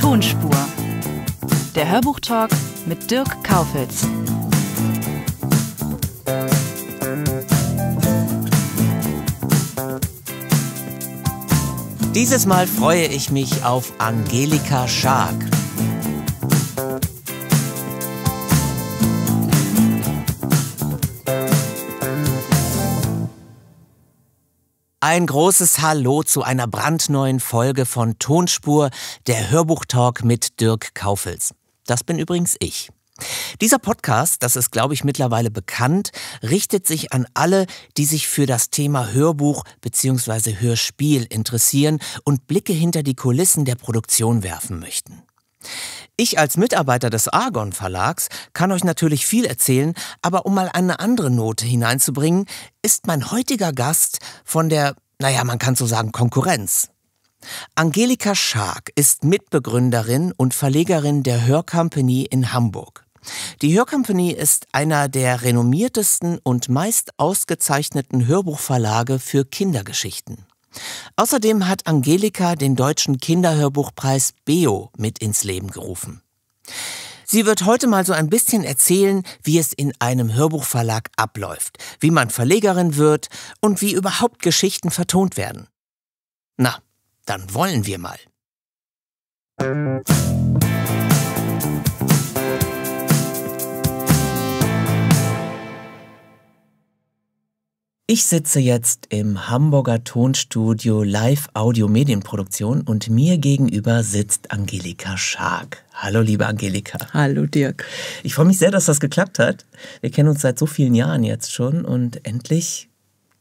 Tonspur. Der Hörbuchtalk mit Dirk Kaufitz. Dieses Mal freue ich mich auf Angelika Schark. ein großes Hallo zu einer brandneuen Folge von Tonspur, der Hörbuchtalk mit Dirk Kaufels. Das bin übrigens ich. Dieser Podcast, das ist, glaube ich, mittlerweile bekannt, richtet sich an alle, die sich für das Thema Hörbuch bzw. Hörspiel interessieren und Blicke hinter die Kulissen der Produktion werfen möchten. Ich als Mitarbeiter des Argon Verlags kann euch natürlich viel erzählen, aber um mal eine andere Note hineinzubringen, ist mein heutiger Gast von der, naja, man kann so sagen, Konkurrenz. Angelika Schark ist Mitbegründerin und Verlegerin der Hörcompany in Hamburg. Die Hörcompany ist einer der renommiertesten und meist ausgezeichneten Hörbuchverlage für Kindergeschichten. Außerdem hat Angelika den deutschen Kinderhörbuchpreis BEO mit ins Leben gerufen. Sie wird heute mal so ein bisschen erzählen, wie es in einem Hörbuchverlag abläuft, wie man Verlegerin wird und wie überhaupt Geschichten vertont werden. Na, dann wollen wir mal. Ich sitze jetzt im Hamburger Tonstudio Live Audio Medienproduktion und mir gegenüber sitzt Angelika Schark. Hallo, liebe Angelika. Hallo, Dirk. Ich freue mich sehr, dass das geklappt hat. Wir kennen uns seit so vielen Jahren jetzt schon und endlich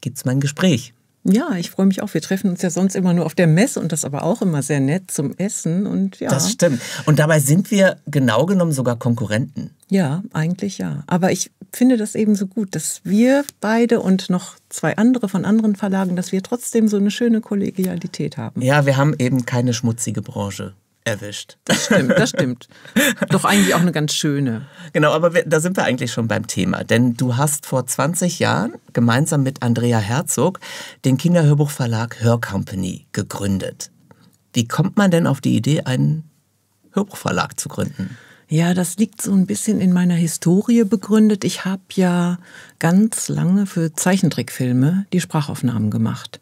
gibt es mein Gespräch. Ja, ich freue mich auch. Wir treffen uns ja sonst immer nur auf der Messe und das aber auch immer sehr nett zum Essen und ja. Das stimmt. Und dabei sind wir genau genommen sogar Konkurrenten. Ja, eigentlich ja. Aber ich finde das eben so gut, dass wir beide und noch zwei andere von anderen Verlagen, dass wir trotzdem so eine schöne Kollegialität haben. Ja, wir haben eben keine schmutzige Branche erwischt. Das stimmt, das stimmt. Doch eigentlich auch eine ganz schöne. Genau, aber wir, da sind wir eigentlich schon beim Thema. Denn du hast vor 20 Jahren gemeinsam mit Andrea Herzog den Kinderhörbuchverlag Hörcompany gegründet. Wie kommt man denn auf die Idee, einen Hörbuchverlag zu gründen? Ja, das liegt so ein bisschen in meiner Historie begründet. Ich habe ja ganz lange für Zeichentrickfilme die Sprachaufnahmen gemacht.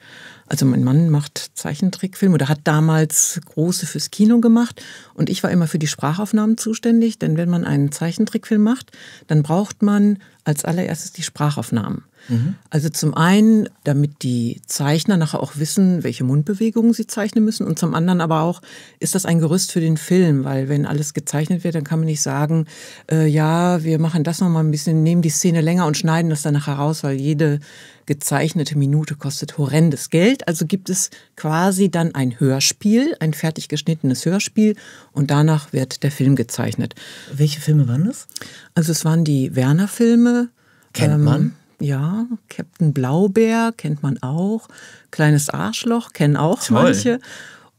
Also mein Mann macht Zeichentrickfilme oder hat damals große fürs Kino gemacht und ich war immer für die Sprachaufnahmen zuständig, denn wenn man einen Zeichentrickfilm macht, dann braucht man als allererstes die Sprachaufnahmen. Mhm. Also zum einen, damit die Zeichner nachher auch wissen, welche Mundbewegungen sie zeichnen müssen und zum anderen aber auch, ist das ein Gerüst für den Film, weil wenn alles gezeichnet wird, dann kann man nicht sagen, äh, ja, wir machen das nochmal ein bisschen, nehmen die Szene länger und schneiden das dann nachher raus, weil jede gezeichnete Minute kostet horrendes Geld. Also gibt es quasi dann ein Hörspiel, ein fertig geschnittenes Hörspiel und danach wird der Film gezeichnet. Welche Filme waren das? Also es waren die Werner-Filme. Kennt ähm, man? Ähm, ja, Captain Blaubeer kennt man auch. Kleines Arschloch kennen auch Toll. manche.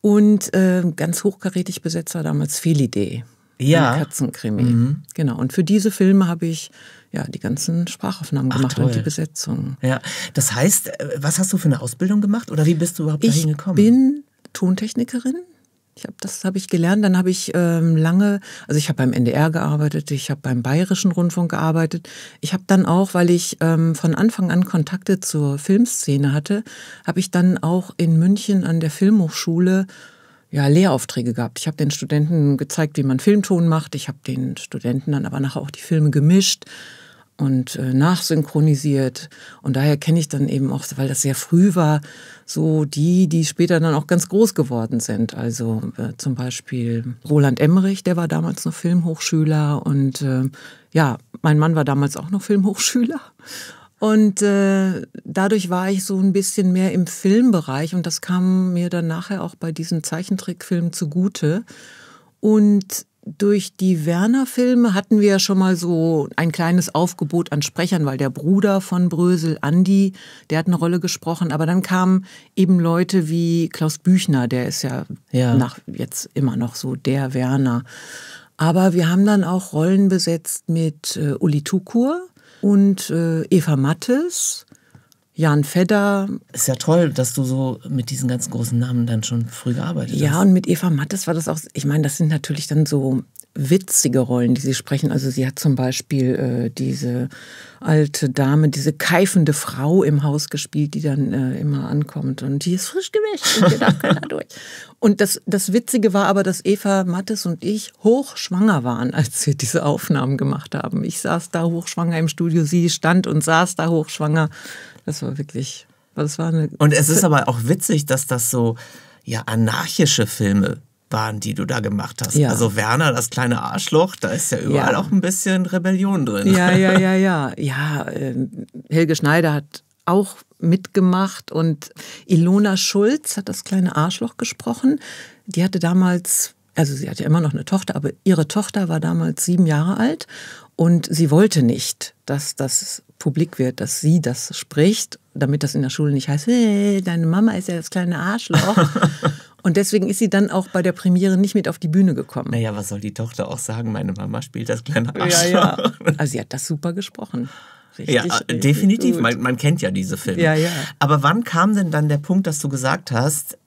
Und äh, ganz hochkarätig besetzt war damals Felidee. Ja. Katzenkrimi. Mhm. Genau. Und für diese Filme habe ich ja die ganzen Sprachaufnahmen gemacht toll. und die Besetzung. Ja. Das heißt, äh, was hast du für eine Ausbildung gemacht oder wie bist du überhaupt ich dahin gekommen? Ich bin Tontechnikerin ich hab, das habe ich gelernt. Dann habe ich ähm, lange, also ich habe beim NDR gearbeitet, ich habe beim Bayerischen Rundfunk gearbeitet. Ich habe dann auch, weil ich ähm, von Anfang an Kontakte zur Filmszene hatte, habe ich dann auch in München an der Filmhochschule ja, Lehraufträge gehabt. Ich habe den Studenten gezeigt, wie man Filmton macht. Ich habe den Studenten dann aber nachher auch die Filme gemischt und äh, nachsynchronisiert. Und daher kenne ich dann eben auch, weil das sehr früh war, so die, die später dann auch ganz groß geworden sind. Also äh, zum Beispiel Roland Emmerich, der war damals noch Filmhochschüler und äh, ja, mein Mann war damals auch noch Filmhochschüler. Und äh, dadurch war ich so ein bisschen mehr im Filmbereich und das kam mir dann nachher auch bei diesen Zeichentrickfilmen zugute. Und durch die Werner-Filme hatten wir ja schon mal so ein kleines Aufgebot an Sprechern, weil der Bruder von Brösel, Andi, der hat eine Rolle gesprochen. Aber dann kamen eben Leute wie Klaus Büchner, der ist ja, ja. Nach, jetzt immer noch so der Werner. Aber wir haben dann auch Rollen besetzt mit äh, Uli Tukur und äh, Eva Mattes Jan Fedder. Ist ja toll, dass du so mit diesen ganzen großen Namen dann schon früh gearbeitet ja, hast. Ja, und mit Eva Mattes war das auch, ich meine, das sind natürlich dann so witzige Rollen, die sie sprechen. Also sie hat zum Beispiel äh, diese alte Dame, diese keifende Frau im Haus gespielt, die dann äh, immer ankommt und die ist frisch gemischt und hier keiner durch. Und das, das Witzige war aber, dass Eva Mattes und ich hochschwanger waren, als wir diese Aufnahmen gemacht haben. Ich saß da hochschwanger im Studio, sie stand und saß da hochschwanger. Das war wirklich. Das war eine Und es ist aber auch witzig, dass das so ja anarchische Filme waren, die du da gemacht hast. Ja. Also Werner, das kleine Arschloch, da ist ja überall ja. auch ein bisschen Rebellion drin. Ja, ja, ja, ja. Ja, ähm, Helge Schneider hat auch mitgemacht und Ilona Schulz hat das kleine Arschloch gesprochen. Die hatte damals, also sie hatte immer noch eine Tochter, aber ihre Tochter war damals sieben Jahre alt und sie wollte nicht, dass das publik wird, dass sie das spricht, damit das in der Schule nicht heißt, hey, deine Mama ist ja das kleine Arschloch. Und deswegen ist sie dann auch bei der Premiere nicht mit auf die Bühne gekommen. Naja, was soll die Tochter auch sagen? Meine Mama spielt das kleine Arschloch. Ja, ja. Also sie hat das super gesprochen. Richtig, ja, äh, definitiv. Man, man, kennt ja diese Filme. Ja, ja. Aber wann kam denn dann der Punkt, dass du gesagt hast,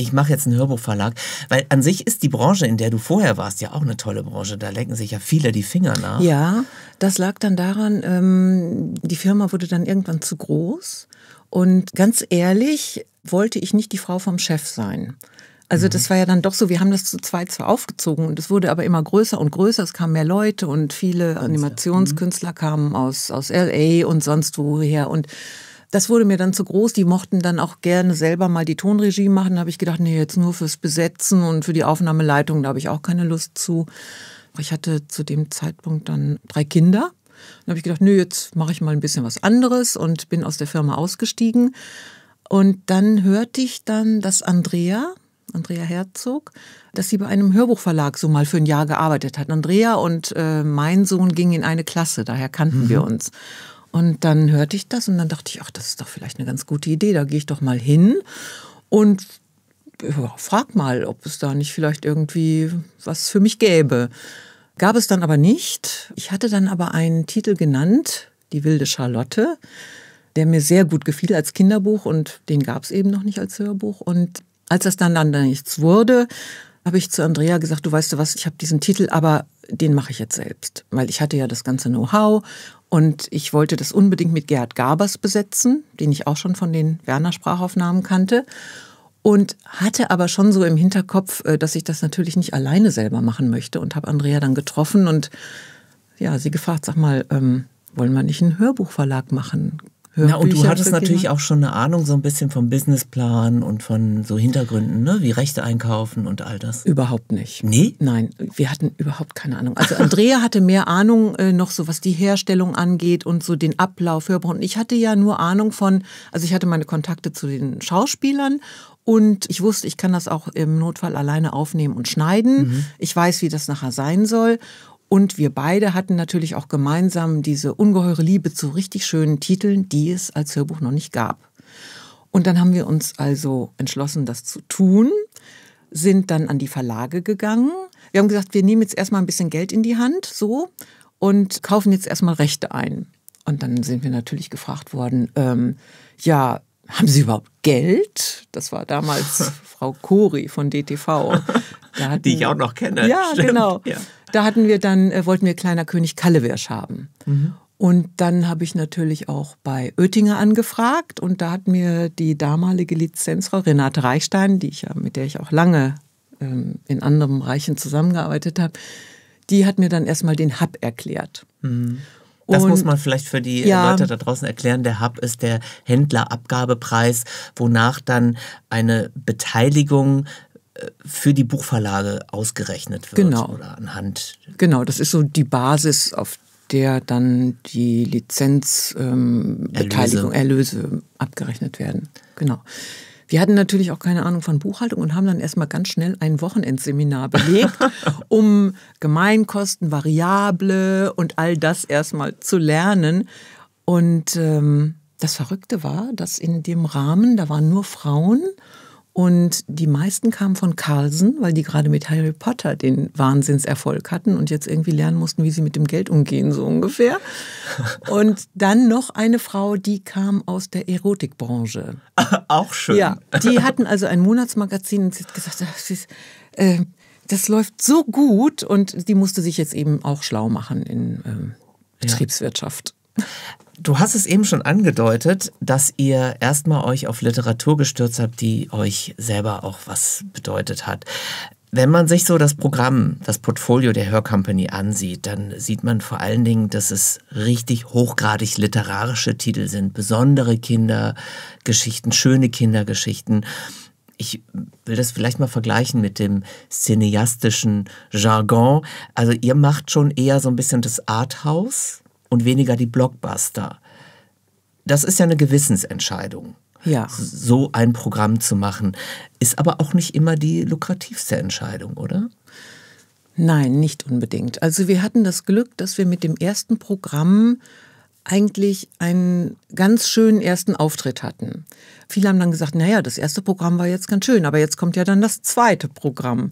ich mache jetzt einen Hörbuchverlag, weil an sich ist die Branche, in der du vorher warst, ja auch eine tolle Branche. Da lenken sich ja viele die Finger nach. Ja, das lag dann daran, ähm, die Firma wurde dann irgendwann zu groß. Und ganz ehrlich, wollte ich nicht die Frau vom Chef sein. Also mhm. das war ja dann doch so, wir haben das zu zweit zwar aufgezogen und es wurde aber immer größer und größer, es kamen mehr Leute und viele Animationskünstler mhm. kamen aus, aus LA und sonst woher und das wurde mir dann zu groß. Die mochten dann auch gerne selber mal die Tonregie machen. Da habe ich gedacht, nee, jetzt nur fürs Besetzen und für die Aufnahmeleitung, da habe ich auch keine Lust zu. Ich hatte zu dem Zeitpunkt dann drei Kinder. Dann habe ich gedacht, nö, jetzt mache ich mal ein bisschen was anderes und bin aus der Firma ausgestiegen. Und dann hörte ich dann, dass Andrea, Andrea Herzog, dass sie bei einem Hörbuchverlag so mal für ein Jahr gearbeitet hat. Andrea und äh, mein Sohn gingen in eine Klasse, daher kannten mhm. wir uns. Und dann hörte ich das und dann dachte ich, ach, das ist doch vielleicht eine ganz gute Idee, da gehe ich doch mal hin und ja, frag mal, ob es da nicht vielleicht irgendwie was für mich gäbe. Gab es dann aber nicht. Ich hatte dann aber einen Titel genannt, Die wilde Charlotte, der mir sehr gut gefiel als Kinderbuch und den gab es eben noch nicht als Hörbuch. Und als das dann dann nichts wurde, habe ich zu Andrea gesagt, du weißt du was, ich habe diesen Titel, aber den mache ich jetzt selbst, weil ich hatte ja das ganze Know-how und ich wollte das unbedingt mit Gerhard Gabers besetzen, den ich auch schon von den Werner-Sprachaufnahmen kannte. Und hatte aber schon so im Hinterkopf, äh, dass ich das natürlich nicht alleine selber machen möchte. Und habe Andrea dann getroffen und ja, sie gefragt, sag mal, ähm, wollen wir nicht einen Hörbuchverlag machen? Hörbücher Na, und du hattest natürlich auch schon eine Ahnung so ein bisschen vom Businessplan und von so Hintergründen, ne? wie Rechte einkaufen und all das. Überhaupt nicht. Nee? Nein, wir hatten überhaupt keine Ahnung. Also Andrea hatte mehr Ahnung äh, noch so, was die Herstellung angeht und so den Ablauf Und ich hatte ja nur Ahnung von, also ich hatte meine Kontakte zu den Schauspielern und ich wusste, ich kann das auch im Notfall alleine aufnehmen und schneiden. Mhm. Ich weiß, wie das nachher sein soll. Und wir beide hatten natürlich auch gemeinsam diese ungeheure Liebe zu richtig schönen Titeln, die es als Hörbuch noch nicht gab. Und dann haben wir uns also entschlossen, das zu tun, sind dann an die Verlage gegangen. Wir haben gesagt, wir nehmen jetzt erstmal ein bisschen Geld in die Hand, so, und kaufen jetzt erstmal Rechte ein. Und dann sind wir natürlich gefragt worden, ähm, ja, haben Sie überhaupt Geld? Das war damals Frau Kori von DTV. Hatten, Die ich auch noch kenne. Ja, Stimmt. genau. Ja da hatten wir dann, äh, wollten wir Kleiner König Kallewirsch haben. Mhm. Und dann habe ich natürlich auch bei Oettinger angefragt und da hat mir die damalige Lizenzfrau Renate Reichstein, die ich ja, mit der ich auch lange ähm, in anderen Reichen zusammengearbeitet habe, die hat mir dann erstmal den Hub erklärt. Mhm. Das und, muss man vielleicht für die äh, ja, Leute da draußen erklären. Der Hub ist der Händlerabgabepreis, wonach dann eine Beteiligung für die Buchverlage ausgerechnet wird genau. oder anhand. Genau, das ist so die Basis, auf der dann die Lizenzbeteiligung, ähm, Erlöse. Erlöse abgerechnet werden. Genau. Wir hatten natürlich auch keine Ahnung von Buchhaltung und haben dann erstmal ganz schnell ein Wochenendseminar belegt, um Gemeinkosten, Variable und all das erstmal zu lernen. Und ähm, das Verrückte war, dass in dem Rahmen, da waren nur Frauen und die meisten kamen von Carlsen, weil die gerade mit Harry Potter den Wahnsinnserfolg hatten und jetzt irgendwie lernen mussten, wie sie mit dem Geld umgehen, so ungefähr. Und dann noch eine Frau, die kam aus der Erotikbranche. Auch schön. Ja, die hatten also ein Monatsmagazin und sie hat gesagt, das ist, äh, das läuft so gut und die musste sich jetzt eben auch schlau machen in ähm, Betriebswirtschaft. Ja. Du hast es eben schon angedeutet, dass ihr erstmal euch auf Literatur gestürzt habt, die euch selber auch was bedeutet hat. Wenn man sich so das Programm, das Portfolio der Hörcompany ansieht, dann sieht man vor allen Dingen, dass es richtig hochgradig literarische Titel sind, besondere Kindergeschichten, schöne Kindergeschichten. Ich will das vielleicht mal vergleichen mit dem cineastischen Jargon. Also ihr macht schon eher so ein bisschen das Arthouse, und weniger die Blockbuster. Das ist ja eine Gewissensentscheidung. Ja. So ein Programm zu machen, ist aber auch nicht immer die lukrativste Entscheidung, oder? Nein, nicht unbedingt. Also wir hatten das Glück, dass wir mit dem ersten Programm eigentlich einen ganz schönen ersten Auftritt hatten. Viele haben dann gesagt, naja, das erste Programm war jetzt ganz schön, aber jetzt kommt ja dann das zweite Programm.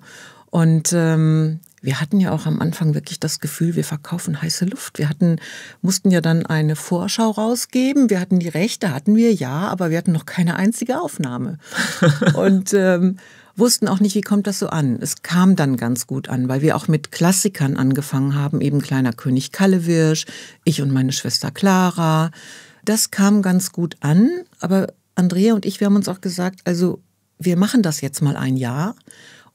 Und ähm, wir hatten ja auch am Anfang wirklich das Gefühl, wir verkaufen heiße Luft. Wir hatten, mussten ja dann eine Vorschau rausgeben. Wir hatten die Rechte, hatten wir ja, aber wir hatten noch keine einzige Aufnahme. Und ähm, wussten auch nicht, wie kommt das so an. Es kam dann ganz gut an, weil wir auch mit Klassikern angefangen haben, eben kleiner König Kallewirsch, ich und meine Schwester Clara. Das kam ganz gut an, aber Andrea und ich, wir haben uns auch gesagt, also wir machen das jetzt mal ein Jahr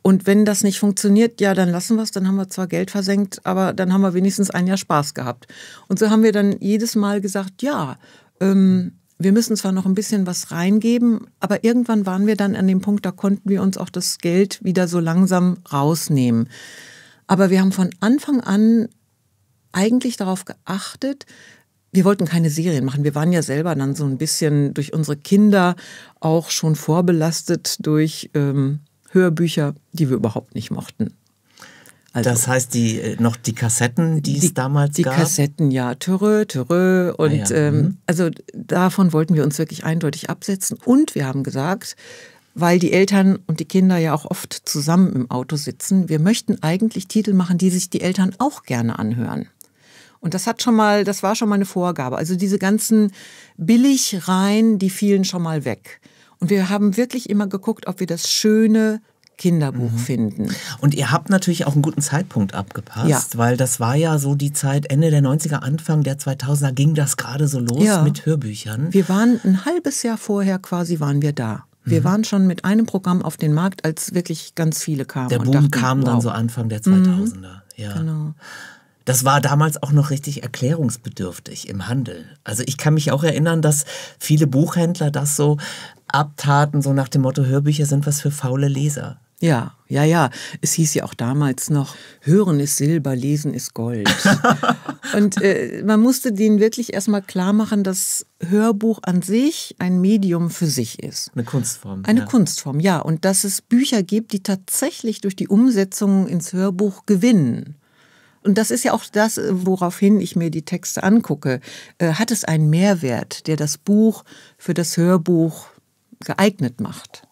und wenn das nicht funktioniert, ja, dann lassen wir es, dann haben wir zwar Geld versenkt, aber dann haben wir wenigstens ein Jahr Spaß gehabt. Und so haben wir dann jedes Mal gesagt, ja, ähm, wir müssen zwar noch ein bisschen was reingeben, aber irgendwann waren wir dann an dem Punkt, da konnten wir uns auch das Geld wieder so langsam rausnehmen. Aber wir haben von Anfang an eigentlich darauf geachtet, wir wollten keine Serien machen. Wir waren ja selber dann so ein bisschen durch unsere Kinder auch schon vorbelastet durch ähm, Hörbücher, die wir überhaupt nicht mochten. Also, das heißt, die äh, noch die Kassetten, die, die es damals die gab? Die Kassetten, ja, Törö, Törö. Und ah, ja. ähm, mhm. also davon wollten wir uns wirklich eindeutig absetzen. Und wir haben gesagt, weil die Eltern und die Kinder ja auch oft zusammen im Auto sitzen, wir möchten eigentlich Titel machen, die sich die Eltern auch gerne anhören. Und das hat schon mal, das war schon mal eine Vorgabe. Also diese ganzen Billigreihen, die fielen schon mal weg. Und wir haben wirklich immer geguckt, ob wir das schöne Kinderbuch mhm. finden. Und ihr habt natürlich auch einen guten Zeitpunkt abgepasst, ja. weil das war ja so die Zeit Ende der 90er, Anfang der 2000er ging das gerade so los ja. mit Hörbüchern. Wir waren ein halbes Jahr vorher quasi waren wir da. Wir mhm. waren schon mit einem Programm auf den Markt, als wirklich ganz viele kamen. Der Boom dachten, kam wow. dann so Anfang der 2000er. Mhm. Ja. Genau das war damals auch noch richtig erklärungsbedürftig im Handel. Also ich kann mich auch erinnern, dass viele Buchhändler das so abtaten, so nach dem Motto, Hörbücher sind was für faule Leser. Ja, ja, ja. Es hieß ja auch damals noch, Hören ist Silber, Lesen ist Gold. und äh, man musste denen wirklich erstmal klar machen, dass Hörbuch an sich ein Medium für sich ist. Eine Kunstform. Eine ja. Kunstform, ja. Und dass es Bücher gibt, die tatsächlich durch die Umsetzung ins Hörbuch gewinnen. Und das ist ja auch das, woraufhin ich mir die Texte angucke. Äh, hat es einen Mehrwert, der das Buch für das Hörbuch geeignet macht?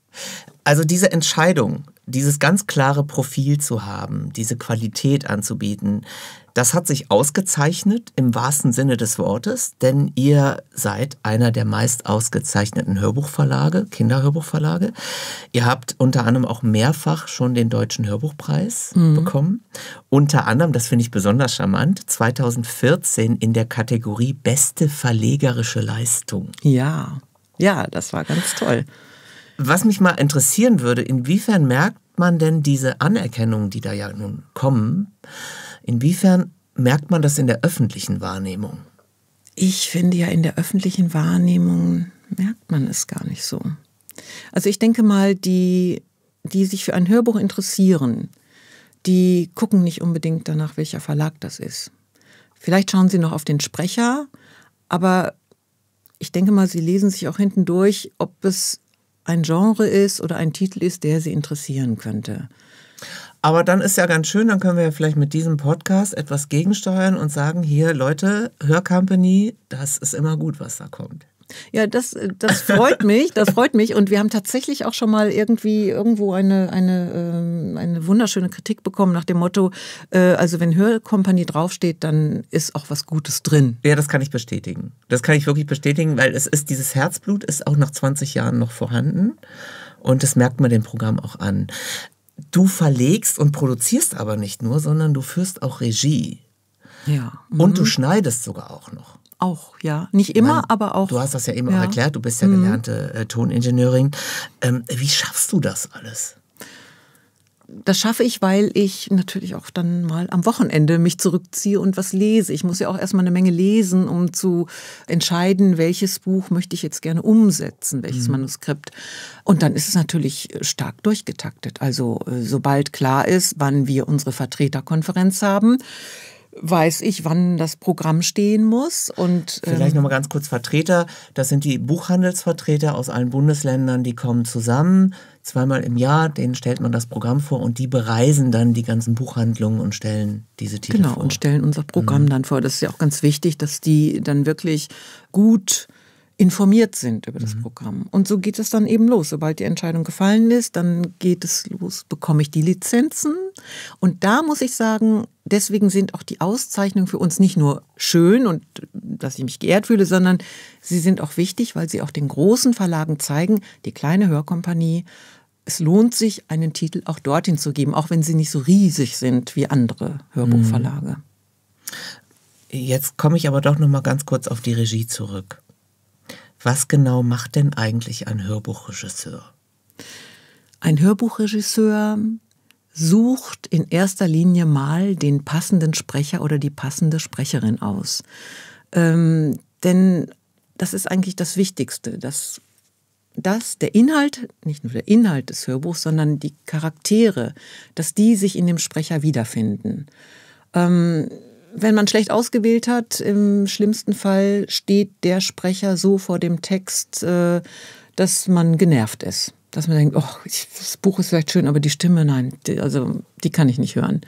Also diese Entscheidung, dieses ganz klare Profil zu haben, diese Qualität anzubieten, das hat sich ausgezeichnet im wahrsten Sinne des Wortes, denn ihr seid einer der meist ausgezeichneten Hörbuchverlage, Kinderhörbuchverlage. Ihr habt unter anderem auch mehrfach schon den Deutschen Hörbuchpreis mhm. bekommen. Unter anderem, das finde ich besonders charmant, 2014 in der Kategorie Beste verlegerische Leistung. Ja, ja, das war ganz toll. Was mich mal interessieren würde, inwiefern merkt man denn diese Anerkennung, die da ja nun kommen? Inwiefern merkt man das in der öffentlichen Wahrnehmung? Ich finde ja, in der öffentlichen Wahrnehmung merkt man es gar nicht so. Also ich denke mal, die, die sich für ein Hörbuch interessieren, die gucken nicht unbedingt danach, welcher Verlag das ist. Vielleicht schauen sie noch auf den Sprecher, aber ich denke mal, sie lesen sich auch hinten durch, ob es ein Genre ist oder ein Titel ist, der sie interessieren könnte. Aber dann ist ja ganz schön, dann können wir ja vielleicht mit diesem Podcast etwas gegensteuern und sagen, hier Leute, Hörcompany, das ist immer gut, was da kommt. Ja, das, das freut mich, das freut mich. Und wir haben tatsächlich auch schon mal irgendwie irgendwo eine, eine, ähm, eine wunderschöne Kritik bekommen nach dem Motto, äh, also wenn Hörkompanie draufsteht, dann ist auch was Gutes drin. Ja, das kann ich bestätigen. Das kann ich wirklich bestätigen, weil es ist, dieses Herzblut ist auch nach 20 Jahren noch vorhanden. Und das merkt man dem Programm auch an. Du verlegst und produzierst aber nicht nur, sondern du führst auch Regie. Ja. Mhm. Und du mhm. schneidest sogar auch noch. Auch, ja. Nicht immer, meine, aber auch. Du hast das ja eben ja. auch erklärt, du bist ja mhm. gelernte äh, Toningenieurin. Ähm, wie schaffst du das alles? das schaffe ich, weil ich natürlich auch dann mal am Wochenende mich zurückziehe und was lese. Ich muss ja auch erstmal eine Menge lesen, um zu entscheiden, welches Buch möchte ich jetzt gerne umsetzen, welches mhm. Manuskript. Und dann ist es natürlich stark durchgetaktet. Also äh, sobald klar ist, wann wir unsere Vertreterkonferenz haben, weiß ich, wann das Programm stehen muss. Und, ähm Vielleicht nochmal ganz kurz Vertreter. Das sind die Buchhandelsvertreter aus allen Bundesländern, die kommen zusammen zweimal im Jahr, denen stellt man das Programm vor und die bereisen dann die ganzen Buchhandlungen und stellen diese Titel genau, vor. Genau, und stellen unser Programm mhm. dann vor. Das ist ja auch ganz wichtig, dass die dann wirklich gut informiert sind über das mhm. Programm. Und so geht es dann eben los. Sobald die Entscheidung gefallen ist, dann geht es los, bekomme ich die Lizenzen. Und da muss ich sagen, deswegen sind auch die Auszeichnungen für uns nicht nur schön und dass ich mich geehrt fühle, sondern sie sind auch wichtig, weil sie auch den großen Verlagen zeigen, die kleine Hörkompanie es lohnt sich, einen Titel auch dorthin zu geben, auch wenn sie nicht so riesig sind wie andere Hörbuchverlage. Mhm. Jetzt komme ich aber doch noch mal ganz kurz auf die Regie zurück. Was genau macht denn eigentlich ein Hörbuchregisseur? Ein Hörbuchregisseur sucht in erster Linie mal den passenden Sprecher oder die passende Sprecherin aus. Ähm, denn das ist eigentlich das Wichtigste, dass dass der Inhalt, nicht nur der Inhalt des Hörbuchs, sondern die Charaktere, dass die sich in dem Sprecher wiederfinden. Ähm, wenn man schlecht ausgewählt hat, im schlimmsten Fall steht der Sprecher so vor dem Text, äh, dass man genervt ist. Dass man denkt, oh, das Buch ist vielleicht schön, aber die Stimme, nein, die, also die kann ich nicht hören.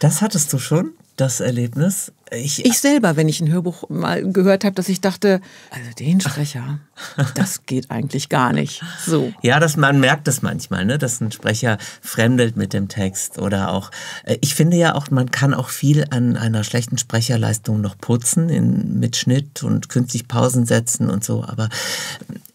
Das hattest du schon, das Erlebnis, ich, ich, selber, wenn ich ein Hörbuch mal gehört habe, dass ich dachte, also den Sprecher, das geht eigentlich gar nicht. So. Ja, dass man merkt das manchmal, ne? dass ein Sprecher fremdelt mit dem Text oder auch. Äh, ich finde ja auch, man kann auch viel an einer schlechten Sprecherleistung noch putzen in, mit Schnitt und künstlich Pausen setzen und so. Aber äh,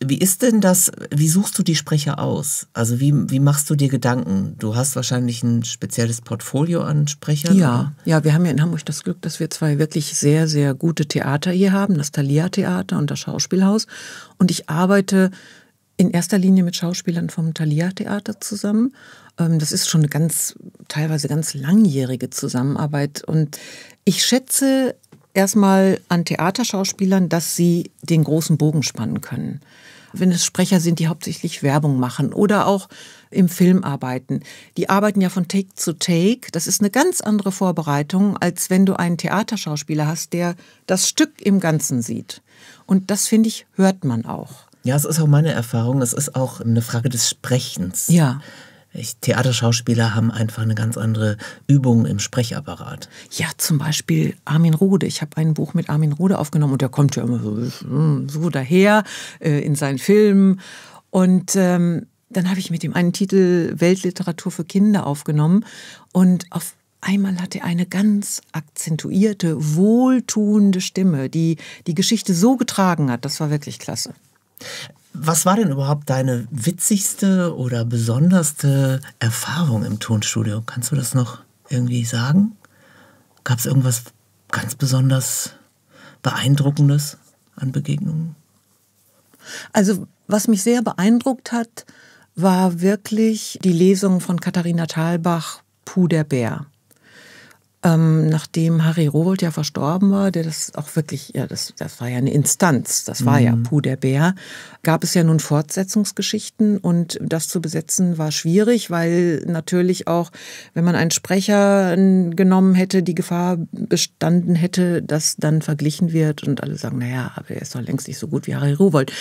wie ist denn das? Wie suchst du die Sprecher aus? Also wie wie machst du dir Gedanken? Du hast wahrscheinlich ein spezielles Portfolio an Sprechern. Ja, ja. Wir haben ja in Hamburg das Glück, dass wir zwei zwei wirklich sehr, sehr gute Theater hier haben, das Thalia Theater und das Schauspielhaus. Und ich arbeite in erster Linie mit Schauspielern vom Thalia Theater zusammen. Ähm, das ist schon eine ganz, teilweise ganz langjährige Zusammenarbeit. Und ich schätze erstmal an Theaterschauspielern, dass sie den großen Bogen spannen können. Wenn es Sprecher sind, die hauptsächlich Werbung machen oder auch im Film arbeiten. Die arbeiten ja von Take zu Take. Das ist eine ganz andere Vorbereitung, als wenn du einen Theaterschauspieler hast, der das Stück im Ganzen sieht. Und das, finde ich, hört man auch. Ja, es ist auch meine Erfahrung. Es ist auch eine Frage des Sprechens. Ja. Theaterschauspieler haben einfach eine ganz andere Übung im Sprechapparat. Ja, zum Beispiel Armin Rode. Ich habe ein Buch mit Armin Rode aufgenommen und der kommt ja immer so, hm, so daher äh, in seinen Filmen. Und ähm, dann habe ich mit ihm einen Titel Weltliteratur für Kinder aufgenommen und auf Einmal hat er eine ganz akzentuierte, wohltuende Stimme, die die Geschichte so getragen hat. Das war wirklich klasse. Was war denn überhaupt deine witzigste oder besonderste Erfahrung im Tonstudio? Kannst du das noch irgendwie sagen? Gab es irgendwas ganz besonders Beeindruckendes an Begegnungen? Also, was mich sehr beeindruckt hat, war wirklich die Lesung von Katharina Thalbach, Puh der Bär ähm, nachdem Harry Rowold ja verstorben war, der das auch wirklich, ja, das, das war ja eine Instanz, das war mhm. ja Puh der Bär, gab es ja nun Fortsetzungsgeschichten und das zu besetzen war schwierig, weil natürlich auch, wenn man einen Sprecher genommen hätte, die Gefahr bestanden hätte, dass dann verglichen wird und alle sagen, naja, aber er ist doch längst nicht so gut wie Harry Rowold.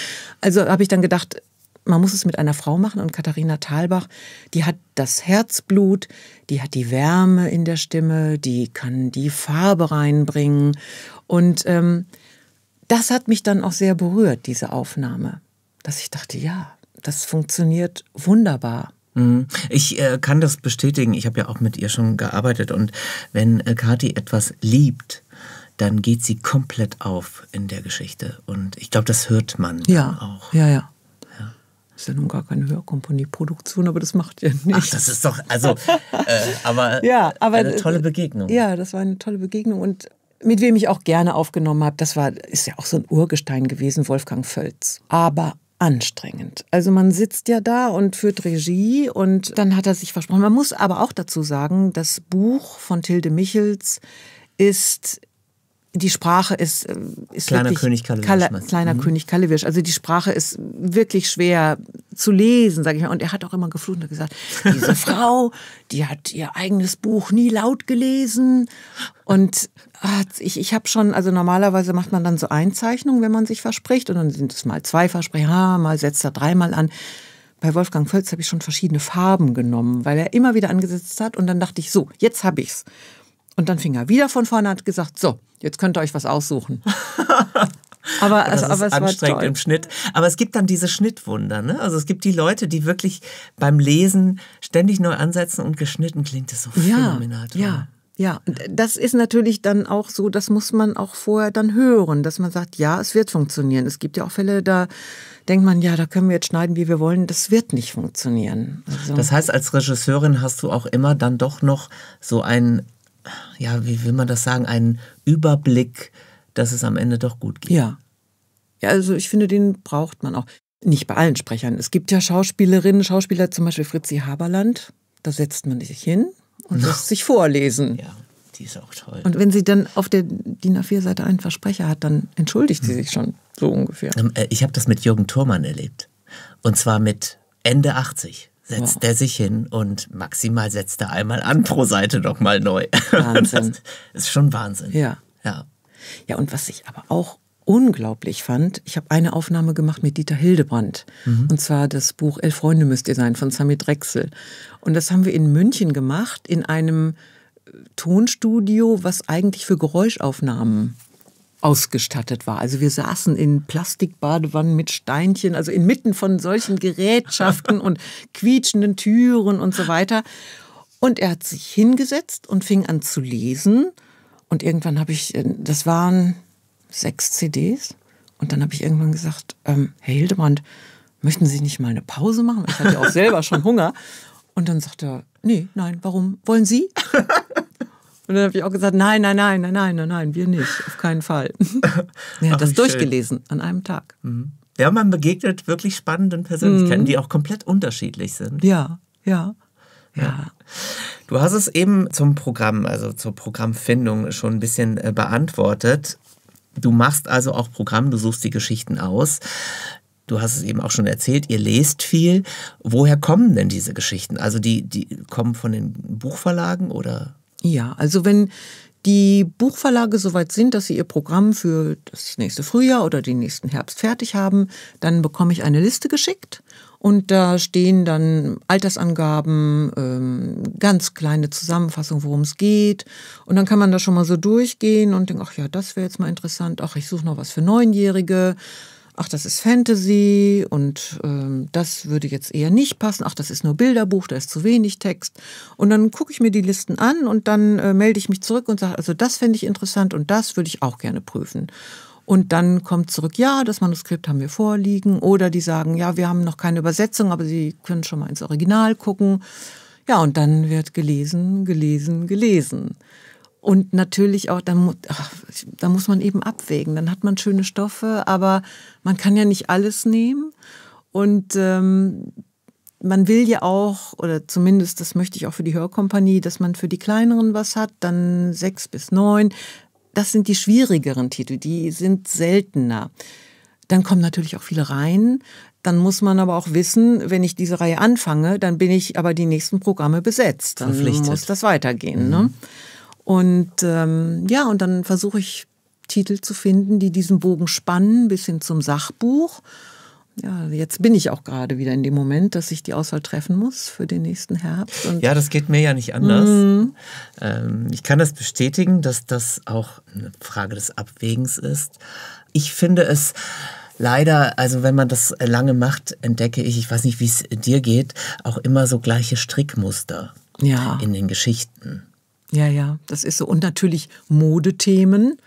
Also habe ich dann gedacht, man muss es mit einer Frau machen und Katharina Thalbach, die hat das Herzblut, die hat die Wärme in der Stimme, die kann die Farbe reinbringen und ähm, das hat mich dann auch sehr berührt, diese Aufnahme, dass ich dachte, ja, das funktioniert wunderbar. Mhm. Ich äh, kann das bestätigen. Ich habe ja auch mit ihr schon gearbeitet und wenn äh, Kathi etwas liebt, dann geht sie komplett auf in der Geschichte und ich glaube, das hört man ja, auch. Ja, ja ist ja nun gar keine Hörkomponieproduktion, aber das macht ja nichts. Ach, das ist doch, also, äh, aber, ja, aber eine tolle Begegnung. Ja, das war eine tolle Begegnung und mit wem ich auch gerne aufgenommen habe, das war, ist ja auch so ein Urgestein gewesen, Wolfgang Völz. Aber anstrengend. Also man sitzt ja da und führt Regie und dann hat er sich versprochen. Man muss aber auch dazu sagen, das Buch von Tilde Michels ist die Sprache ist, äh, ist kleiner wirklich, König Kalewirsch. kleiner mhm. König Kalewirsch. Also die Sprache ist wirklich schwer zu lesen, sage ich mal. Und er hat auch immer geflucht und gesagt, diese Frau, die hat ihr eigenes Buch nie laut gelesen. Und ah, ich, ich habe schon, also normalerweise macht man dann so Einzeichnungen, wenn man sich verspricht. Und dann sind es mal zwei Versprechen, ah, mal setzt er dreimal an. Bei Wolfgang Völz habe ich schon verschiedene Farben genommen, weil er immer wieder angesetzt hat. Und dann dachte ich, so, jetzt habe ich's. Und dann fing er wieder von vorne an und hat gesagt, so, jetzt könnt ihr euch was aussuchen. Also, aber, es, das ist es anstrengend im Schnitt. Aber es gibt dann diese Schnittwunder. Ne? Also es gibt die Leute, die wirklich beim Lesen ständig neu ansetzen und geschnitten klingt es so ja, phänomenal. Toll. Ja, ja. das ist natürlich dann auch so, das muss man auch vorher dann hören, dass man sagt, ja, es wird funktionieren. Es gibt ja auch Fälle, da denkt man, ja, da können wir jetzt schneiden, wie wir wollen. Das wird nicht funktionieren. Also das heißt, als Regisseurin hast du auch immer dann doch noch so einen ja, wie will man das sagen, einen Überblick, dass es am Ende doch gut geht. Ja. Ja, also ich finde, den braucht man auch. Nicht bei allen Sprechern. Es gibt ja Schauspielerinnen, Schauspieler, zum Beispiel Fritzi Haberland. Da setzt man sich hin und lässt sich vorlesen. Ja, die ist auch toll. Und wenn sie dann auf der DIN A4-Seite einen Versprecher hat, dann entschuldigt sie hm. sich schon, so ungefähr. Ähm, äh, ich habe das mit Jürgen Thurmann erlebt. Und zwar mit Ende 80 setzt ja. er sich hin und maximal setzt er einmal an pro Seite nochmal neu. Wahnsinn. Das ist schon Wahnsinn. Ja. ja. Ja, und was ich aber auch unglaublich fand, ich habe eine Aufnahme gemacht mit Dieter Hildebrandt. Mhm. Und zwar das Buch Elf Freunde müsst ihr sein von Sami Drechsel. Und das haben wir in München gemacht, in einem Tonstudio, was eigentlich für Geräuschaufnahmen ausgestattet war. Also wir saßen in Plastikbadewannen mit Steinchen, also inmitten von solchen Gerätschaften und quietschenden Türen und so weiter. Und er hat sich hingesetzt und fing an zu lesen. Und irgendwann habe ich, äh, das waren sechs CDs. Und dann habe ich irgendwann gesagt, ähm, Herr Hildebrand, möchten Sie nicht mal eine Pause machen? Ich hatte auch selber schon Hunger. Und dann sagt er, nee, nein, warum? Wollen Sie? Und dann habe ich auch gesagt, nein, nein, nein, nein, nein, nein, nein, wir nicht, auf keinen Fall. Er hat das durchgelesen schön. an einem Tag. Mhm. Ja, man begegnet wirklich spannenden Persönlichkeiten, mhm. die auch komplett unterschiedlich sind. Ja, ja. Ja. Du hast es eben zum Programm, also zur Programmfindung schon ein bisschen äh, beantwortet. Du machst also auch Programm, du suchst die Geschichten aus. Du hast es eben auch schon erzählt, ihr lest viel. Woher kommen denn diese Geschichten? Also die, die kommen von den Buchverlagen oder ja, also wenn die Buchverlage soweit sind, dass sie ihr Programm für das nächste Frühjahr oder den nächsten Herbst fertig haben, dann bekomme ich eine Liste geschickt und da stehen dann Altersangaben, ähm, ganz kleine Zusammenfassung, worum es geht. Und dann kann man da schon mal so durchgehen und denkt, ach ja, das wäre jetzt mal interessant. Ach, ich suche noch was für Neunjährige ach, das ist Fantasy und ähm, das würde jetzt eher nicht passen, ach, das ist nur Bilderbuch, da ist zu wenig Text. Und dann gucke ich mir die Listen an und dann äh, melde ich mich zurück und sage, also das fände ich interessant und das würde ich auch gerne prüfen. Und dann kommt zurück, ja, das Manuskript haben wir vorliegen. Oder die sagen, ja, wir haben noch keine Übersetzung, aber Sie können schon mal ins Original gucken. Ja, und dann wird gelesen, gelesen, gelesen. Und natürlich auch, da, da muss man eben abwägen. Dann hat man schöne Stoffe, aber man kann ja nicht alles nehmen. Und ähm, man will ja auch, oder zumindest das möchte ich auch für die Hörkompanie, dass man für die kleineren was hat, dann sechs bis neun. Das sind die schwierigeren Titel, die sind seltener. Dann kommen natürlich auch viele rein. Dann muss man aber auch wissen, wenn ich diese Reihe anfange, dann bin ich aber die nächsten Programme besetzt. Dann muss das weitergehen. Ne? Mhm. Ne? Und ähm, ja, und dann versuche ich Titel zu finden, die diesen Bogen spannen bis hin zum Sachbuch. Ja, jetzt bin ich auch gerade wieder in dem Moment, dass ich die Auswahl treffen muss für den nächsten Herbst. Und ja, das geht mir ja nicht anders. Mhm. Ähm, ich kann das bestätigen, dass das auch eine Frage des Abwägens ist. Ich finde es leider, also wenn man das lange macht, entdecke ich, ich weiß nicht, wie es dir geht, auch immer so gleiche Strickmuster ja. in den Geschichten. Ja, ja, das ist so. Und natürlich Modethemen.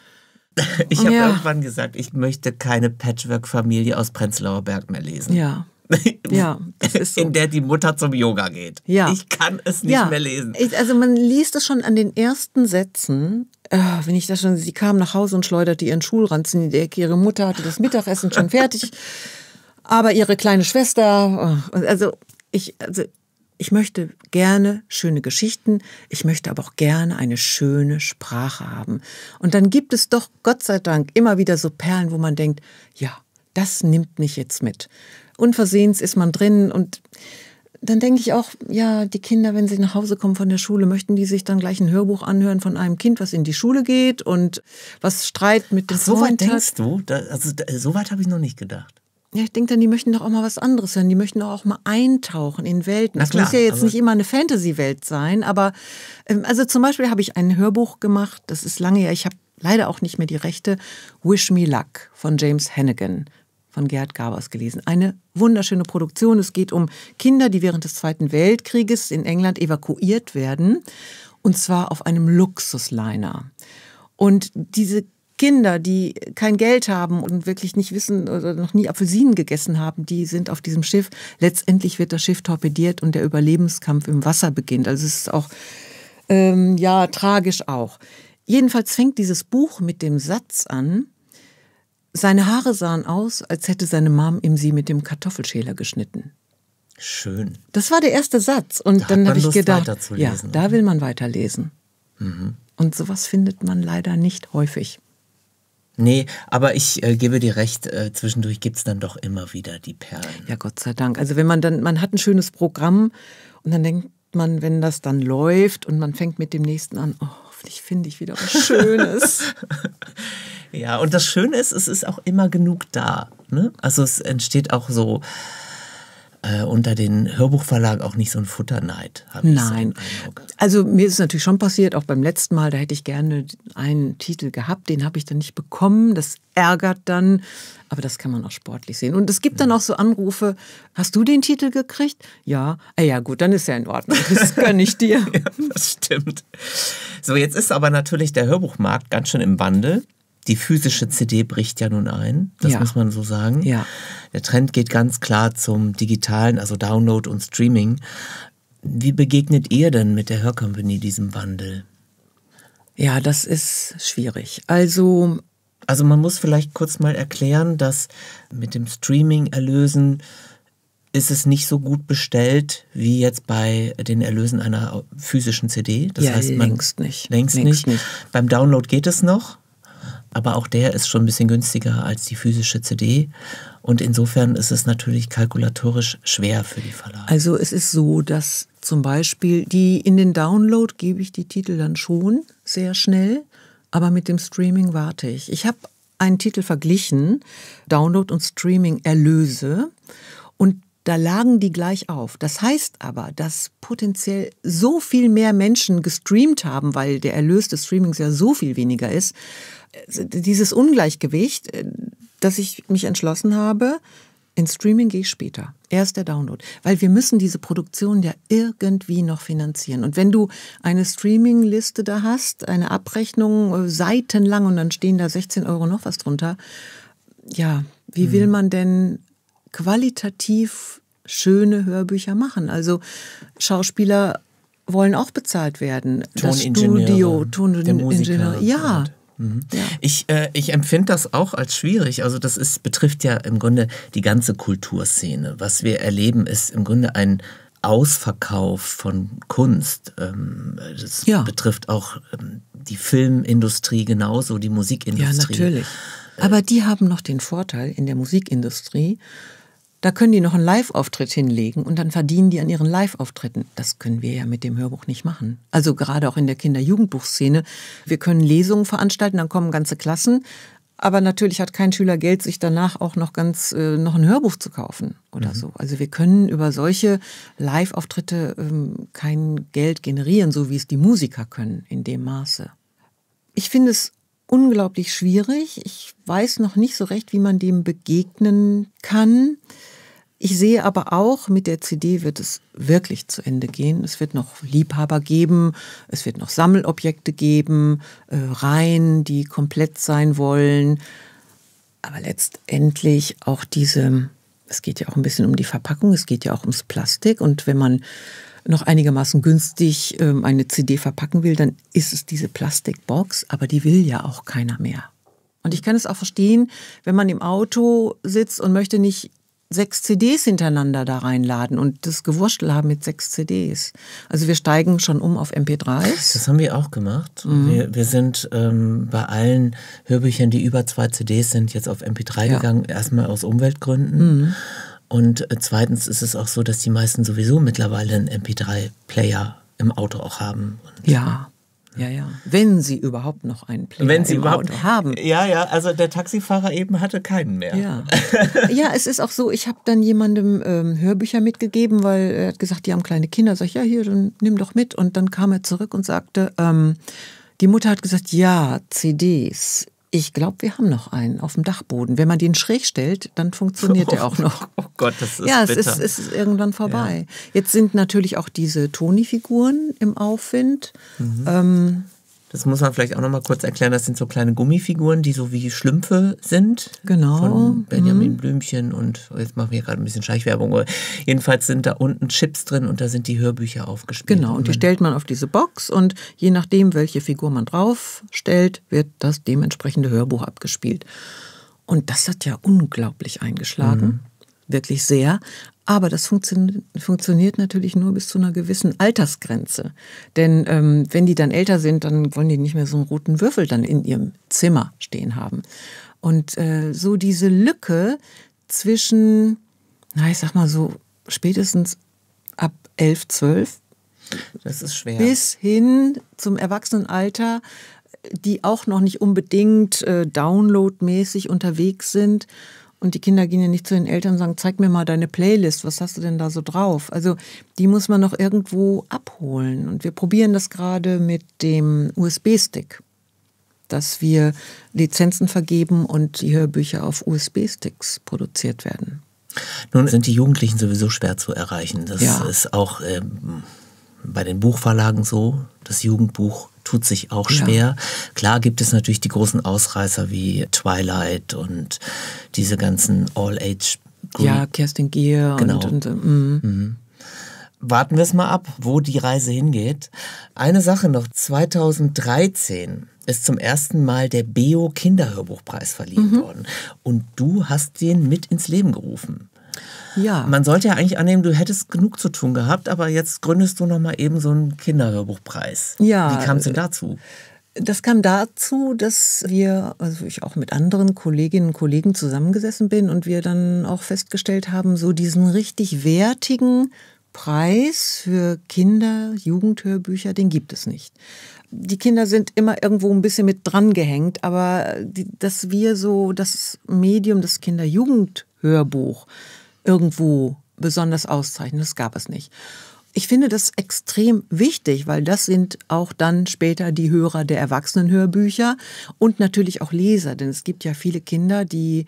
Ich habe ja. irgendwann gesagt, ich möchte keine Patchwork-Familie aus Prenzlauer Berg mehr lesen. Ja. ja, so. In der die Mutter zum Yoga geht. Ja. Ich kann es nicht ja. mehr lesen. also man liest das schon an den ersten Sätzen, äh, wenn ich das schon, sie kam nach Hause und schleuderte ihren Schulranzen in die Ecke. Ihre Mutter hatte das Mittagessen schon fertig, aber ihre kleine Schwester, äh, also ich, also ich möchte gerne schöne Geschichten, ich möchte aber auch gerne eine schöne Sprache haben. Und dann gibt es doch, Gott sei Dank, immer wieder so Perlen, wo man denkt, ja, das nimmt mich jetzt mit. Unversehens ist man drin und dann denke ich auch, ja, die Kinder, wenn sie nach Hause kommen von der Schule, möchten die sich dann gleich ein Hörbuch anhören von einem Kind, was in die Schule geht und was Streit mit dem Ach, so weit denkst du? Da, also da, so weit habe ich noch nicht gedacht. Ja, ich denke dann, die möchten doch auch mal was anderes hören. Die möchten doch auch mal eintauchen in Welten. Das muss ja jetzt also nicht immer eine Fantasy-Welt sein, aber ähm, also zum Beispiel habe ich ein Hörbuch gemacht, das ist lange her, ich habe leider auch nicht mehr die Rechte, Wish Me Luck von James Hannigan von Gerd Gabers gelesen. Eine wunderschöne Produktion. Es geht um Kinder, die während des Zweiten Weltkrieges in England evakuiert werden, und zwar auf einem Luxusliner. Und diese Kinder, die kein Geld haben und wirklich nicht wissen oder noch nie Apfelsinen gegessen haben, die sind auf diesem Schiff. Letztendlich wird das Schiff torpediert und der Überlebenskampf im Wasser beginnt. Also es ist auch, ähm, ja, tragisch auch. Jedenfalls fängt dieses Buch mit dem Satz an, seine Haare sahen aus, als hätte seine Mom ihm sie mit dem Kartoffelschäler geschnitten. Schön. Das war der erste Satz. Und da dann habe ich gedacht, ja, da ne? will man weiterlesen. Mhm. Und sowas findet man leider nicht häufig. Nee, aber ich äh, gebe dir recht, äh, zwischendurch gibt es dann doch immer wieder die Perlen. Ja, Gott sei Dank. Also wenn man dann, man hat ein schönes Programm und dann denkt man, wenn das dann läuft und man fängt mit dem nächsten an, oh, hoffentlich finde ich wieder was Schönes. ja, und das Schöne ist, es ist auch immer genug da. Ne? Also es entsteht auch so äh, unter den Hörbuchverlag auch nicht so ein Futterneid. Nein. So also mir ist es natürlich schon passiert, auch beim letzten Mal, da hätte ich gerne einen Titel gehabt, den habe ich dann nicht bekommen. Das ärgert dann, aber das kann man auch sportlich sehen. Und es gibt dann auch so Anrufe, hast du den Titel gekriegt? Ja, ah, ja gut, dann ist ja in Ordnung, das gönne ich dir. ja, das stimmt. So, jetzt ist aber natürlich der Hörbuchmarkt ganz schön im Wandel die physische CD bricht ja nun ein, das ja. muss man so sagen. Ja. Der Trend geht ganz klar zum digitalen, also Download und Streaming. Wie begegnet ihr denn mit der Hörcompany diesem Wandel? Ja, das ist schwierig. Also also man muss vielleicht kurz mal erklären, dass mit dem Streaming-Erlösen ist es nicht so gut bestellt wie jetzt bei den Erlösen einer physischen CD. Das ja, heißt, man längst nicht. Längst, längst nicht. nicht. Beim Download geht es noch aber auch der ist schon ein bisschen günstiger als die physische CD. Und insofern ist es natürlich kalkulatorisch schwer für die Verlage. Also es ist so, dass zum Beispiel die in den Download gebe ich die Titel dann schon sehr schnell, aber mit dem Streaming warte ich. Ich habe einen Titel verglichen, Download und Streaming Erlöse. Und da lagen die gleich auf. Das heißt aber, dass potenziell so viel mehr Menschen gestreamt haben, weil der Erlös des Streamings ja so viel weniger ist. Äh, dieses Ungleichgewicht, äh, dass ich mich entschlossen habe, ins Streaming gehe ich später. Erst der Download. Weil wir müssen diese Produktion ja irgendwie noch finanzieren. Und wenn du eine Streaming-Liste da hast, eine Abrechnung äh, seitenlang und dann stehen da 16 Euro noch was drunter, ja, wie hm. will man denn qualitativ schöne Hörbücher machen. Also Schauspieler wollen auch bezahlt werden. Das Studio, Toningenieur. Ja. Mhm. ja. Ich, äh, ich empfinde das auch als schwierig. Also das ist, betrifft ja im Grunde die ganze Kulturszene. Was wir erleben, ist im Grunde ein Ausverkauf von Kunst. Ähm, das ja. betrifft auch ähm, die Filmindustrie genauso, die Musikindustrie. Ja, natürlich. Äh, Aber die haben noch den Vorteil in der Musikindustrie, da können die noch einen Live-Auftritt hinlegen und dann verdienen die an ihren Live-Auftritten. Das können wir ja mit dem Hörbuch nicht machen. Also gerade auch in der Kinder-Jugendbuchszene. Wir können Lesungen veranstalten, dann kommen ganze Klassen. Aber natürlich hat kein Schüler Geld, sich danach auch noch ganz äh, noch ein Hörbuch zu kaufen oder mhm. so. Also wir können über solche Live-Auftritte ähm, kein Geld generieren, so wie es die Musiker können in dem Maße. Ich finde es unglaublich schwierig. Ich weiß noch nicht so recht, wie man dem begegnen kann. Ich sehe aber auch, mit der CD wird es wirklich zu Ende gehen. Es wird noch Liebhaber geben, es wird noch Sammelobjekte geben, äh, Reihen, die komplett sein wollen. Aber letztendlich auch diese, es geht ja auch ein bisschen um die Verpackung, es geht ja auch ums Plastik. Und wenn man noch einigermaßen günstig ähm, eine CD verpacken will, dann ist es diese Plastikbox, aber die will ja auch keiner mehr. Und ich kann es auch verstehen, wenn man im Auto sitzt und möchte nicht sechs CDs hintereinander da reinladen und das Gewurschtel haben mit sechs CDs. Also wir steigen schon um auf mp 3 Das haben wir auch gemacht. Mhm. Wir, wir, sind ähm, bei allen Hörbüchern, die über zwei CDs sind, jetzt auf MP3 ja. gegangen, erstmal aus Umweltgründen. Mhm. Und äh, zweitens ist es auch so, dass die meisten sowieso mittlerweile einen MP3-Player im Auto auch haben. Und äh, ja. Ja, ja. Wenn sie überhaupt noch einen Player Wenn sie im überhaupt Auto haben. Ja, ja. Also der Taxifahrer eben hatte keinen mehr. Ja, ja es ist auch so, ich habe dann jemandem ähm, Hörbücher mitgegeben, weil er hat gesagt, die haben kleine Kinder. Sag ich, ja, hier, dann nimm doch mit. Und dann kam er zurück und sagte, ähm, die Mutter hat gesagt, ja, CDs. Ich glaube, wir haben noch einen auf dem Dachboden. Wenn man den schräg stellt, dann funktioniert oh, der auch noch. Oh Gott, das ist Ja, es ist, es ist, irgendwann vorbei. Ja. Jetzt sind natürlich auch diese Toni-Figuren im Aufwind. Mhm. Ähm, das muss man vielleicht auch noch mal kurz erklären. Das sind so kleine Gummifiguren, die so wie Schlümpfe sind. Genau. Von Benjamin mhm. Blümchen und oh, jetzt machen wir gerade ein bisschen Scheichwerbung. jedenfalls sind da unten Chips drin und da sind die Hörbücher aufgespielt. Genau, und die stellt man auf diese Box und je nachdem, welche Figur man drauf stellt, wird das dementsprechende Hörbuch abgespielt. Und das hat ja unglaublich eingeschlagen. Mhm. Wirklich sehr. Aber das funktioniert, funktioniert natürlich nur bis zu einer gewissen Altersgrenze. Denn ähm, wenn die dann älter sind, dann wollen die nicht mehr so einen roten Würfel dann in ihrem Zimmer stehen haben. Und äh, so diese Lücke zwischen, na, ich sag mal so, spätestens ab 11, 12. Das ist schwer. Bis hin zum Erwachsenenalter, die auch noch nicht unbedingt äh, downloadmäßig unterwegs sind, und die Kinder gehen ja nicht zu den Eltern und sagen, zeig mir mal deine Playlist, was hast du denn da so drauf? Also die muss man noch irgendwo abholen. Und wir probieren das gerade mit dem USB-Stick, dass wir Lizenzen vergeben und die Hörbücher auf USB-Sticks produziert werden. Nun sind die Jugendlichen sowieso schwer zu erreichen. Das ja. ist auch ähm, bei den Buchverlagen so. Das Jugendbuch tut sich auch schwer. Ja. Klar gibt es natürlich die großen Ausreißer wie Twilight und diese ganzen All-Age- Ja, Kerstin Gier genau. und, und mm. mhm warten wir es mal ab, wo die Reise hingeht. Eine Sache noch, 2013 ist zum ersten Mal der Beo Kinderhörbuchpreis verliehen mhm. worden und du hast den mit ins Leben gerufen. Ja. Man sollte ja eigentlich annehmen, du hättest genug zu tun gehabt, aber jetzt gründest du nochmal eben so einen Kinderhörbuchpreis. Ja. Wie kam es denn äh, dazu? Das kam dazu, dass wir, also ich auch mit anderen Kolleginnen und Kollegen zusammengesessen bin und wir dann auch festgestellt haben, so diesen richtig wertigen Preis für Kinder, Jugendhörbücher, den gibt es nicht. Die Kinder sind immer irgendwo ein bisschen mit dran gehängt, aber die, dass wir so das Medium das Kinder-Jugendhörbuch irgendwo besonders auszeichnen. Das gab es nicht. Ich finde das extrem wichtig, weil das sind auch dann später die Hörer der Erwachsenenhörbücher und natürlich auch Leser, denn es gibt ja viele Kinder, die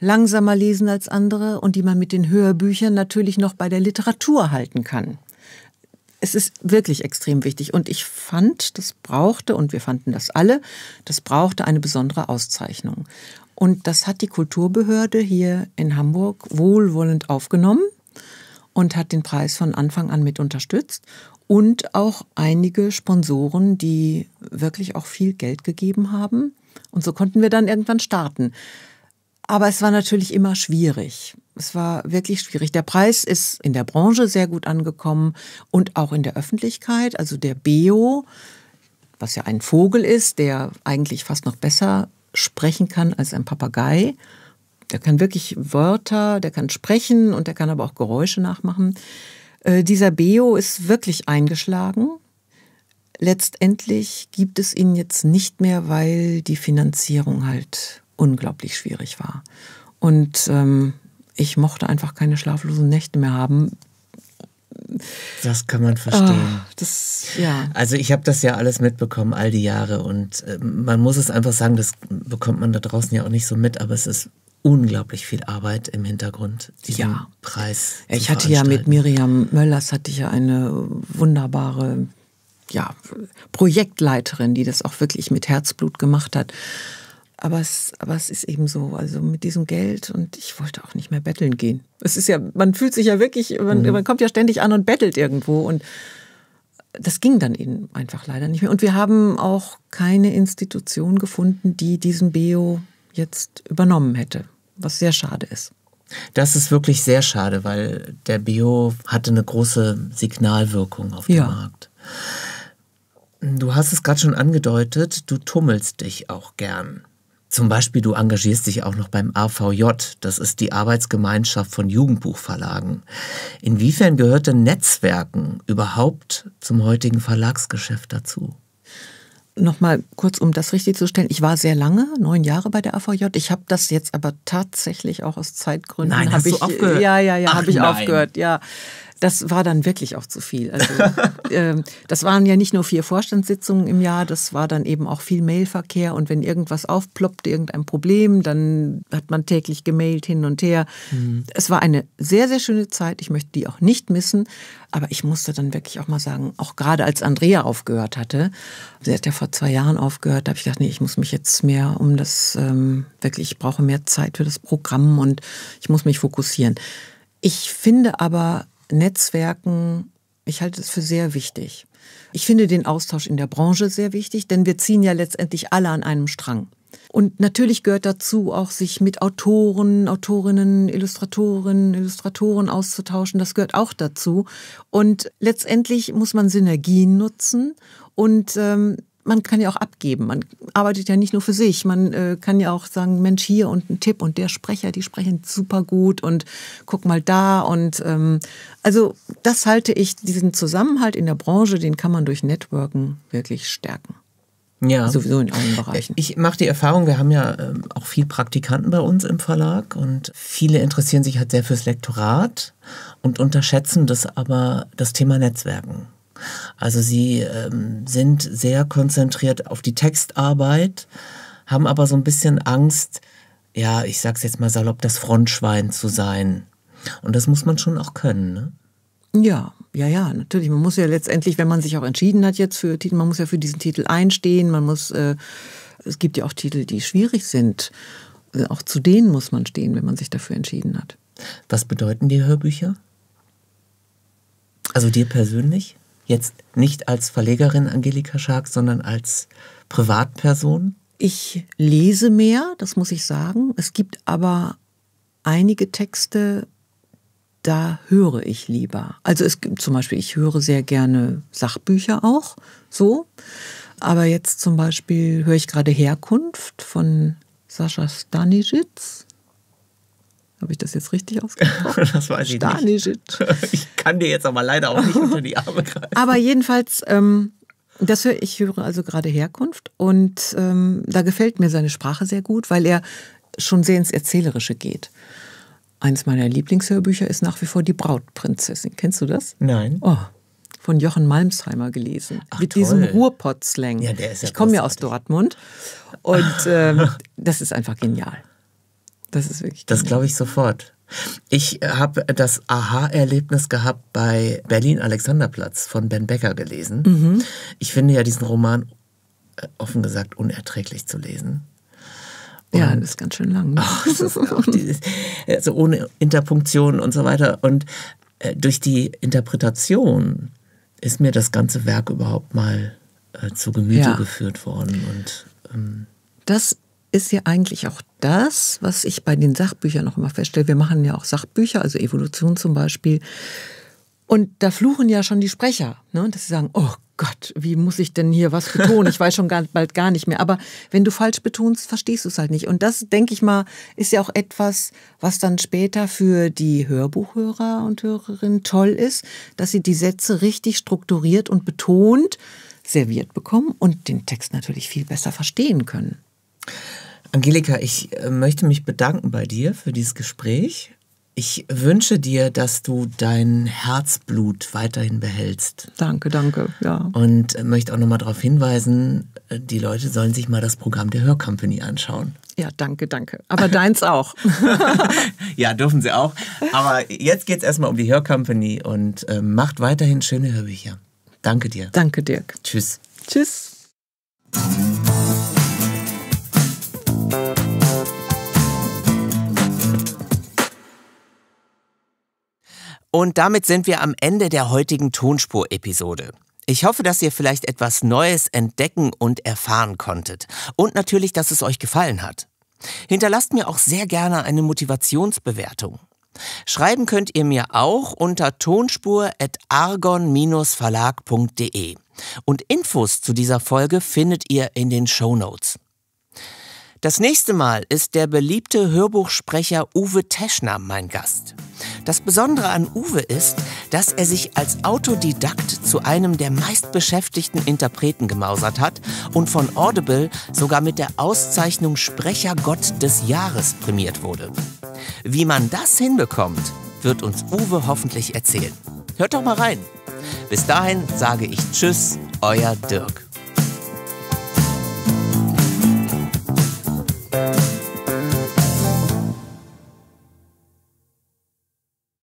langsamer lesen als andere und die man mit den Hörbüchern natürlich noch bei der Literatur halten kann. Es ist wirklich extrem wichtig und ich fand, das brauchte, und wir fanden das alle, das brauchte eine besondere Auszeichnung. Und das hat die Kulturbehörde hier in Hamburg wohlwollend aufgenommen und hat den Preis von Anfang an mit unterstützt und auch einige Sponsoren, die wirklich auch viel Geld gegeben haben. Und so konnten wir dann irgendwann starten. Aber es war natürlich immer schwierig. Es war wirklich schwierig. Der Preis ist in der Branche sehr gut angekommen und auch in der Öffentlichkeit. Also der Beo, was ja ein Vogel ist, der eigentlich fast noch besser sprechen kann als ein Papagei. Der kann wirklich Wörter, der kann sprechen und der kann aber auch Geräusche nachmachen. Äh, dieser Beo ist wirklich eingeschlagen. Letztendlich gibt es ihn jetzt nicht mehr, weil die Finanzierung halt unglaublich schwierig war. Und ähm, ich mochte einfach keine schlaflosen Nächte mehr haben, das kann man verstehen. Oh, das, ja. Also ich habe das ja alles mitbekommen, all die Jahre. Und ähm, man muss es einfach sagen, das bekommt man da draußen ja auch nicht so mit, aber es ist unglaublich viel Arbeit im Hintergrund, diesen ja. Preis. Ich hatte ja mit Miriam Möllers hatte ich ja eine wunderbare ja, Projektleiterin, die das auch wirklich mit Herzblut gemacht hat. Aber es, aber es ist eben so, also mit diesem Geld und ich wollte auch nicht mehr betteln gehen. Es ist ja, man fühlt sich ja wirklich, man, mhm. man kommt ja ständig an und bettelt irgendwo und das ging dann eben einfach leider nicht mehr. Und wir haben auch keine Institution gefunden, die diesen Beo jetzt übernommen hätte, was sehr schade ist. Das ist wirklich sehr schade, weil der Bio hatte eine große Signalwirkung auf ja. dem Markt. Du hast es gerade schon angedeutet, du tummelst dich auch gern. Zum Beispiel, du engagierst dich auch noch beim AVJ, das ist die Arbeitsgemeinschaft von Jugendbuchverlagen. Inwiefern gehört denn Netzwerken überhaupt zum heutigen Verlagsgeschäft dazu? Nochmal kurz, um das richtig zu stellen. Ich war sehr lange, neun Jahre bei der AVJ. Ich habe das jetzt aber tatsächlich auch aus Zeitgründen. Nein, habe ich, aufgehört? Ja, ja, ja, habe ich nein. aufgehört. Ja, das war dann wirklich auch zu viel. Also, ähm, das waren ja nicht nur vier Vorstandssitzungen im Jahr, das war dann eben auch viel Mailverkehr. Und wenn irgendwas aufploppt, irgendein Problem, dann hat man täglich gemailt hin und her. Mhm. Es war eine sehr, sehr schöne Zeit. Ich möchte die auch nicht missen. Aber ich musste dann wirklich auch mal sagen, auch gerade als Andrea aufgehört hatte, sie hat ja vor zwei Jahren aufgehört, da habe ich gedacht, nee, ich muss mich jetzt mehr um das, ähm, wirklich, ich brauche mehr Zeit für das Programm und ich muss mich fokussieren. Ich finde aber, Netzwerken, ich halte es für sehr wichtig. Ich finde den Austausch in der Branche sehr wichtig, denn wir ziehen ja letztendlich alle an einem Strang. Und natürlich gehört dazu auch, sich mit Autoren, Autorinnen, Illustratorinnen, Illustratoren auszutauschen. Das gehört auch dazu. Und letztendlich muss man Synergien nutzen und ähm, man kann ja auch abgeben. Man arbeitet ja nicht nur für sich. Man äh, kann ja auch sagen, Mensch, hier und ein Tipp und der Sprecher, die sprechen super gut und guck mal da. Und ähm, also das halte ich, diesen Zusammenhalt in der Branche, den kann man durch Networken wirklich stärken. Ja. Sowieso in allen Bereichen. Ich mache die Erfahrung, wir haben ja ähm, auch viel Praktikanten bei uns im Verlag und viele interessieren sich halt sehr fürs Lektorat und unterschätzen das aber das Thema Netzwerken. Also sie ähm, sind sehr konzentriert auf die Textarbeit, haben aber so ein bisschen Angst, ja, ich sag's jetzt mal salopp, das Frontschwein zu sein. Und das muss man schon auch können, ne? Ja, ja, ja, natürlich. Man muss ja letztendlich, wenn man sich auch entschieden hat jetzt für Titel, man muss ja für diesen Titel einstehen. Man muss, äh, es gibt ja auch Titel, die schwierig sind. Also auch zu denen muss man stehen, wenn man sich dafür entschieden hat. Was bedeuten die Hörbücher? Also dir persönlich? Jetzt nicht als Verlegerin Angelika Schark, sondern als Privatperson? Ich lese mehr, das muss ich sagen. Es gibt aber einige Texte, da höre ich lieber. Also es gibt zum Beispiel, ich höre sehr gerne Sachbücher auch, so. Aber jetzt zum Beispiel höre ich gerade Herkunft von Sascha Stanisic. Habe ich das jetzt richtig ausgesprochen? das weiß ich Stanisic. nicht. Ich kann dir jetzt aber leider auch nicht unter die Arme greifen. Aber jedenfalls, ähm, das höre, ich höre also gerade Herkunft und ähm, da gefällt mir seine Sprache sehr gut, weil er schon sehr ins Erzählerische geht. Eins meiner Lieblingshörbücher ist nach wie vor Die Brautprinzessin. Kennst du das? Nein. Oh, von Jochen Malmsheimer gelesen. Ach, mit toll. diesem Ruhrpott-Slang. Ja, ja ich komme ja aus Dortmund und ähm, das ist einfach genial. Das ist wirklich. Das glaube ich sofort. Ich habe das Aha-Erlebnis gehabt bei Berlin Alexanderplatz von Ben Becker gelesen. Mhm. Ich finde ja diesen Roman äh, offen gesagt unerträglich zu lesen. Und ja, das ist ganz schön lang. Ne? Oh, dieses, also ohne Interpunktion und so weiter. Und äh, durch die Interpretation ist mir das ganze Werk überhaupt mal äh, zu Gemüte ja. geführt worden. Und, ähm, das ist ja eigentlich auch das, was ich bei den Sachbüchern noch immer feststelle. Wir machen ja auch Sachbücher, also Evolution zum Beispiel. Und da fluchen ja schon die Sprecher, ne? dass sie sagen, oh Gott, wie muss ich denn hier was betonen? Ich weiß schon gar, bald gar nicht mehr. Aber wenn du falsch betonst, verstehst du es halt nicht. Und das, denke ich mal, ist ja auch etwas, was dann später für die Hörbuchhörer und Hörerinnen toll ist, dass sie die Sätze richtig strukturiert und betont serviert bekommen und den Text natürlich viel besser verstehen können. Angelika, ich äh, möchte mich bedanken bei dir für dieses Gespräch. Ich wünsche dir, dass du dein Herzblut weiterhin behältst. Danke, danke, ja. Und äh, möchte auch nochmal darauf hinweisen, äh, die Leute sollen sich mal das Programm der Hörcompany anschauen. Ja, danke, danke. Aber deins auch. ja, dürfen sie auch. Aber jetzt geht es erstmal um die Hörcompany und äh, macht weiterhin schöne Hörbücher. Danke dir. Danke, Dirk. Tschüss. Tschüss. Und damit sind wir am Ende der heutigen Tonspur-Episode. Ich hoffe, dass ihr vielleicht etwas Neues entdecken und erfahren konntet. Und natürlich, dass es euch gefallen hat. Hinterlasst mir auch sehr gerne eine Motivationsbewertung. Schreiben könnt ihr mir auch unter tonspur.argon-verlag.de. Und Infos zu dieser Folge findet ihr in den Show Notes. Das nächste Mal ist der beliebte Hörbuchsprecher Uwe Teschner mein Gast. Das Besondere an Uwe ist, dass er sich als Autodidakt zu einem der meistbeschäftigten Interpreten gemausert hat und von Audible sogar mit der Auszeichnung Sprechergott des Jahres prämiert wurde. Wie man das hinbekommt, wird uns Uwe hoffentlich erzählen. Hört doch mal rein. Bis dahin sage ich Tschüss, euer Dirk.